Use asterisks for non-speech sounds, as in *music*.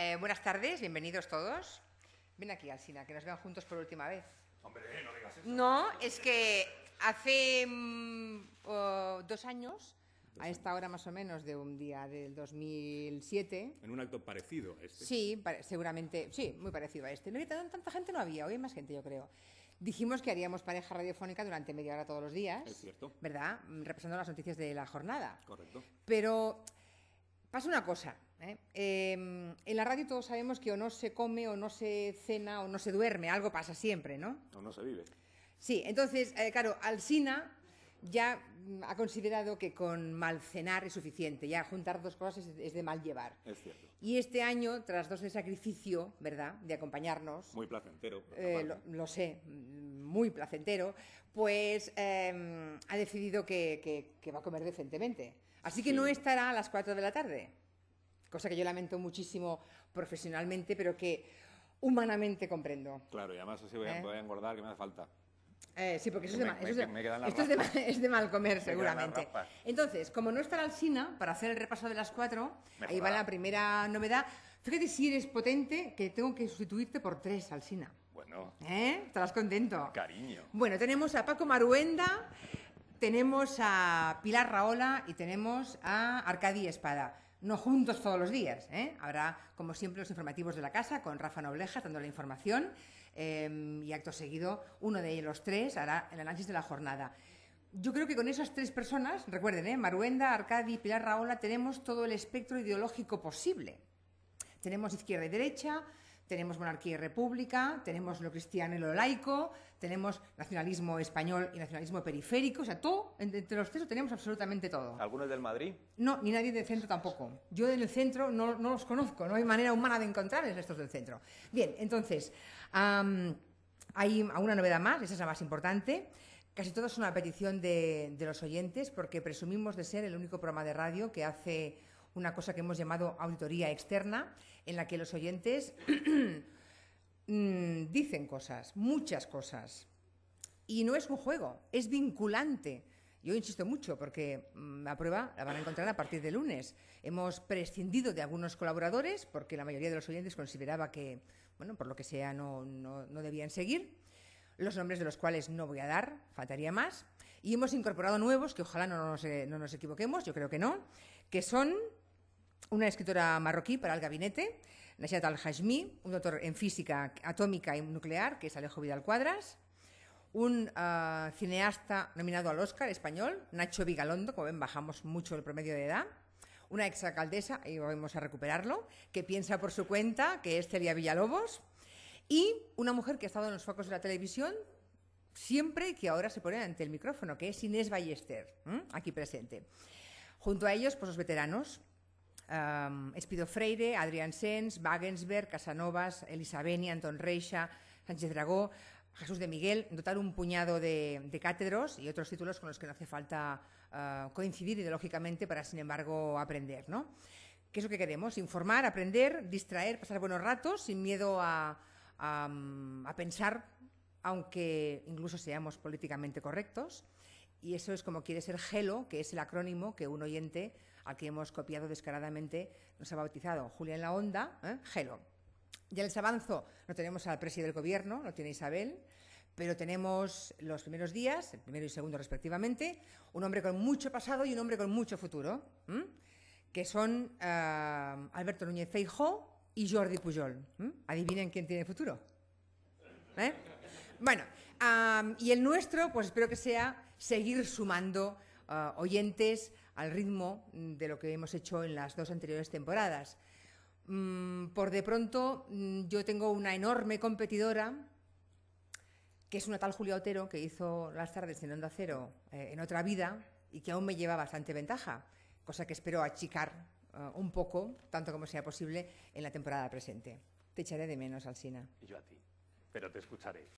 Eh, buenas tardes, bienvenidos todos. Ven aquí, Alcina, que nos vean juntos por última vez. Hombre, eh, no digas eso. No, es que hace mm, dos años, a esta hora más o menos de un día del 2007. En un acto parecido a este. Sí, seguramente, sí, muy parecido a este. No había tanta gente, no había, hoy hay más gente, yo creo. Dijimos que haríamos pareja radiofónica durante media hora todos los días. Es cierto. ¿Verdad? Mm, Repasando las noticias de la jornada. Correcto. Pero pasa una cosa. ¿eh? Em, en la radio todos sabemos que o no se come, o no se cena, o no se duerme, algo pasa siempre, ¿no? O no se vive. Sí, entonces, eh, claro, Alsina ya mm, ha considerado que con mal cenar es suficiente, ya juntar dos cosas es, de mal llevar. Es cierto. Y este año, tras dos de sacrificio, ¿verdad?, de acompañarnos. Muy placentero. Eh, lo, sé, mm, muy placentero, pues em, ha decidido que, va a comer decentemente. Así que no estará a las cuatro de la tarde cosa que yo lamento muchísimo profesionalmente, pero que humanamente comprendo. Claro, y además así voy, a ¿Eh? engordar, que me hace falta. Eh, sí, porque eso, es, de *laughs* esto es, de, mal comer, *laughs* seguramente. Entonces, como no está la alsina, para hacer el repaso de las cuatro, ahí va la primera novedad. Fíjate si eres potente, que tengo que sustituirte por tres, alsina. Bueno. ¿Eh? Estarás contento. Cariño. Bueno, tenemos a Paco Maruenda, tenemos a Pilar Raola y tenemos a Arcadi Espada no juntos todos los días. ¿eh? Habrá, como siempre, los informativos de la casa con Rafa Nobleja dando la información em, y acto seguido uno de los tres hará el análisis de la jornada. Yo creo que con esas tres personas, recuerden, ¿eh? Maruenda, Arcadi y Pilar Raola, tenemos todo el espectro ideológico posible. Tenemos izquierda y derecha, tenemos monarquía y república, tenemos lo cristiano y lo laico, tenemos nacionalismo español y nacionalismo periférico, o sea, todo, entre los tres tenemos absolutamente todo. ¿Algunos del Madrid? No, ni nadie del centro tampoco. Yo del centro no, no los conozco, no hay manera humana de encontrarles estos del centro. Bien, entonces, hay una novedad más, esa es la más importante. Casi todo es una petición de los oyentes porque presumimos de ser el único programa de radio que hace una cosa que hemos llamado auditoría externa, en la que los oyentes *clears throat* mm, dicen cosas, muchas cosas. Y no es un juego, es vinculante. Yo insisto mucho porque mm, la prueba la van a encontrar a partir de lunes. Hemos prescindido de algunos colaboradores porque la mayoría de los oyentes consideraba que, bueno, por lo que sea, no, debían seguir. Los nombres de los cuales no voy a dar, faltaría más. Y hemos incorporado nuevos, que ojalá no nos eh, equivoquemos, yo creo que no, que son una escritora marroquí para el gabinete, Nashat al Hajmi, un doctor en física atómica y nuclear, que es Alejo Vidal Cuadras, un ah, cineasta nominado al Oscar español, Nacho Vigalondo, como ven, bajamos mucho el promedio de edad, una ex alcaldesa y vamos a recuperarlo, que piensa por su cuenta, que es Celia Villalobos, y una mujer que ha estado en los focos de la televisión siempre que ahora se pone ante el micrófono, que es Inés Ballester, aquí presente. Junto a ellos, pues los veteranos, Espido Freire, Adrián Sens, Wagensberg, Casanovas, Elisa Beni, Anton Reixa, Sánchez Dragó, Jesús de Miguel, dotar un puñado de, cátedros y otros títulos con los que no hace falta ah, coincidir ideológicamente para, sin embargo, aprender. ¿no? ¿Qué es lo que queremos? Informar, aprender, distraer, pasar buenos ratos sin miedo a pensar, aunque incluso seamos políticamente correctos. Y eso es como quiere ser GELO, que es el acrónimo que un oyente Aquí hemos copiado descaradamente, nos ha bautizado Julián La Onda, ¿eh? Gelo. Ya les avanzo, no tenemos al presidente del gobierno, no tiene Isabel, pero tenemos los primeros días, el primero y segundo respectivamente, un hombre con mucho pasado y un hombre con mucho futuro, que son eh, Alberto Núñez Feijó y Jordi Pujol. Adivinen quién tiene futuro. ¿eh? Bueno, y el nuestro, pues espero que sea seguir sumando oyentes al ritmo de lo que hemos hecho en las dos anteriores temporadas. Mm, por de pronto, mm, yo tengo una enorme competidora, que es una tal Julia Otero, que hizo las tardes en Onda Cero eh, en otra vida y que aún me lleva bastante ventaja, cosa que espero achicar eh, un poco, tanto como sea posible, en la temporada presente. Te echaré de menos, Alsina. Y yo a ti, pero te escucharé.